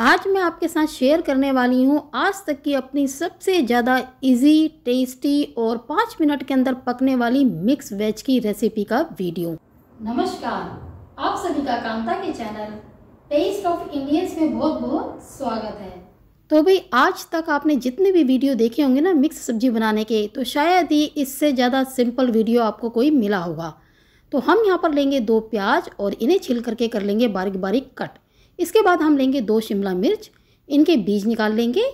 आज मैं आपके साथ शेयर करने वाली हूँ आज तक की अपनी सबसे ज़्यादा इजी, टेस्टी और पाँच मिनट के अंदर पकने वाली मिक्स वेज की रेसिपी का वीडियो नमस्कार आप सभी का कांता के चैनल टेस्ट ऑफ इंडियंस में बहुत बहुत स्वागत है तो भाई आज तक आपने जितने भी वीडियो देखे होंगे ना मिक्स सब्जी बनाने के तो शायद ही इससे ज़्यादा सिंपल वीडियो आपको कोई मिला होगा तो हम यहाँ पर लेंगे दो प्याज और इन्हें छिल करके कर लेंगे बारीक बारीक कट इसके बाद हम लेंगे दो शिमला मिर्च इनके बीज निकाल लेंगे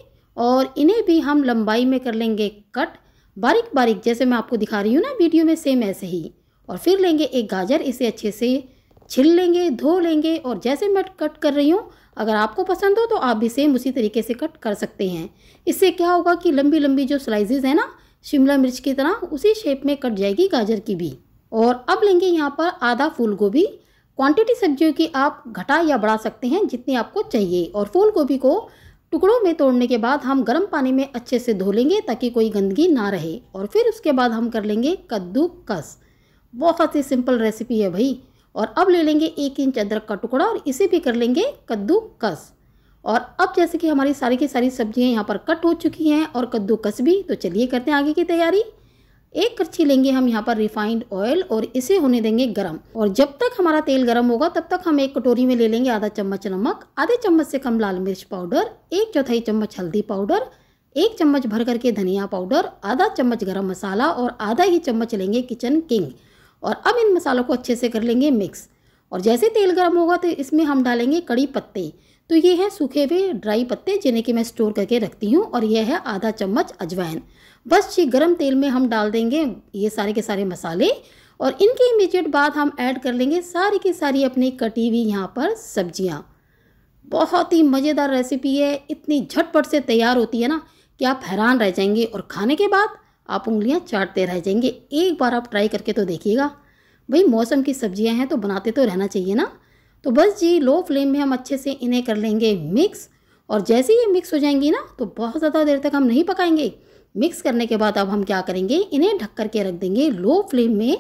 और इन्हें भी हम लंबाई में कर लेंगे कट बारीक बारीक जैसे मैं आपको दिखा रही हूँ ना वीडियो में सेम ऐसे ही और फिर लेंगे एक गाजर इसे अच्छे से छिल लेंगे धो लेंगे और जैसे मैं कट कर रही हूँ अगर आपको पसंद हो तो आप भी सेम उसी तरीके से कट कर सकते हैं इससे क्या होगा कि लंबी लंबी जो स्लाइसेस हैं ना शिमला मिर्च की तरह उसी शेप में कट जाएगी गाजर की भी और अब लेंगे यहाँ पर आधा फूल गोभी क्वांटिटी सब्जियों की आप घटा या बढ़ा सकते हैं जितनी आपको चाहिए और फूल गोभी को टुकड़ों में तोड़ने के बाद हम गर्म पानी में अच्छे से धो लेंगे ताकि कोई गंदगी ना रहे और फिर उसके बाद हम कर लेंगे कद्दू कस बहुत ही सिंपल रेसिपी है भाई और अब ले लेंगे एक इंच अदरक का टुकड़ा और इसे भी कर लेंगे कद्दू कस और अब जैसे कि हमारी सारी की सारी सब्जियां यहाँ पर कट हो चुकी हैं और कद्दू कस भी तो चलिए करते हैं आगे की तैयारी एक करछी लेंगे हम यहाँ पर रिफाइंड ऑयल और इसे होने देंगे गरम और जब तक हमारा तेल गरम होगा तब तक हम एक कटोरी में ले लेंगे आधा चम्मच नमक आधे चम्मच से कम लाल मिर्च पाउडर एक चौथाई चम्मच हल्दी पाउडर एक चम्मच भर करके धनिया पाउडर आधा चम्मच गरम मसाला और आधा ही चम्मच लेंगे किचन किंग और अब इन मसालों को अच्छे से कर लेंगे मिक्स और जैसे तेल गर्म होगा तो इसमें हम डालेंगे कड़ी पत्ते तो ये है सूखे हुए ड्राई पत्ते जिन्हें कि मैं स्टोर करके रखती हूँ और यह है आधा चम्मच अजवाइन बस ये गर्म तेल में हम डाल देंगे ये सारे के सारे मसाले और इनके इमीजिएट बाद हम ऐड कर लेंगे सारी की सारी अपनी कटी हुई यहाँ पर सब्जियाँ बहुत ही मज़ेदार रेसिपी है इतनी झटपट से तैयार होती है ना कि आप हैरान रह जाएंगे और खाने के बाद आप उंगलियाँ चाटते रह जाएंगे एक बार आप ट्राई करके तो देखिएगा भाई मौसम की सब्ज़ियाँ हैं तो बनाते तो रहना चाहिए ना तो बस जी लो फ्लेम में हम अच्छे से इन्हें कर लेंगे मिक्स और जैसे ये मिक्स हो जाएंगी ना तो बहुत ज़्यादा देर तक हम नहीं पकाएंगे मिक्स करने के बाद अब हम क्या करेंगे इन्हें ढक कर के रख देंगे लो फ्लेम में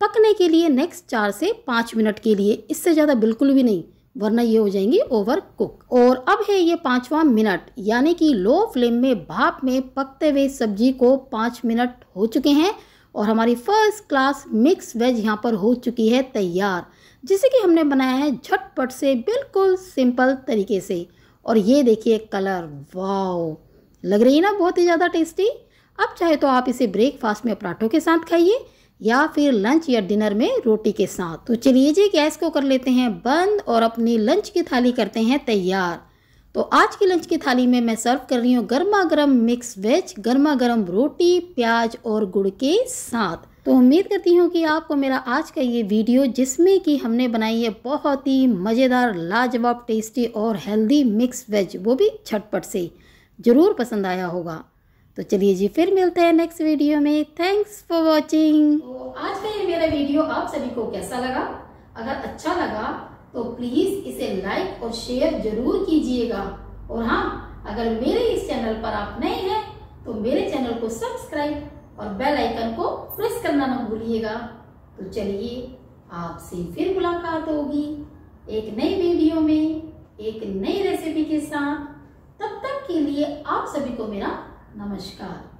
पकने के लिए नेक्स्ट चार से पाँच मिनट के लिए इससे ज़्यादा बिल्कुल भी नहीं वरना ये हो जाएंगी ओवर कुक और अब है ये पाँचवा मिनट यानी कि लो फ्लेम में भाप में पकते हुए सब्जी को पाँच मिनट हो चुके हैं और हमारी फर्स्ट क्लास मिक्स वेज यहाँ पर हो चुकी है तैयार जिसे कि हमने बनाया है झटपट से बिल्कुल सिंपल तरीके से और ये देखिए कलर वाओ लग रही है ना बहुत ही ज़्यादा टेस्टी अब चाहे तो आप इसे ब्रेकफास्ट में पराठों के साथ खाइए या फिर लंच या डिनर में रोटी के साथ तो चलिए जी गैस को कर लेते हैं बंद और अपनी लंच की थाली करते हैं तैयार तो आज की लंच की थाली में मैं सर्व कर रही हूँ गर्मा गर्म मिक्स वेज गर्मा गर्म रोटी प्याज और गुड़ के साथ तो उम्मीद करती हूँ कि आपको मेरा आज का ये वीडियो जिसमें कि हमने बनाई है बहुत ही मज़ेदार लाजवाब टेस्टी और हेल्दी मिक्स वेज वो भी छटपट से ज़रूर पसंद आया होगा तो चलिए जी फिर मिलते हैं नेक्स्ट वीडियो में थैंक्स फॉर वॉचिंग आज का ये मेरा वीडियो आप सभी को कैसा लगा अगर अच्छा लगा तो प्लीज इसे लाइक और शेयर जरूर कीजिएगा और हाँ अगर मेरे इस चैनल पर आप नए हैं तो मेरे चैनल को सब्सक्राइब और बेल आइकन को प्रेस करना ना भूलिएगा तो चलिए आपसे फिर मुलाकात होगी एक नई वीडियो में एक नई रेसिपी के साथ तब तक के लिए आप सभी को मेरा नमस्कार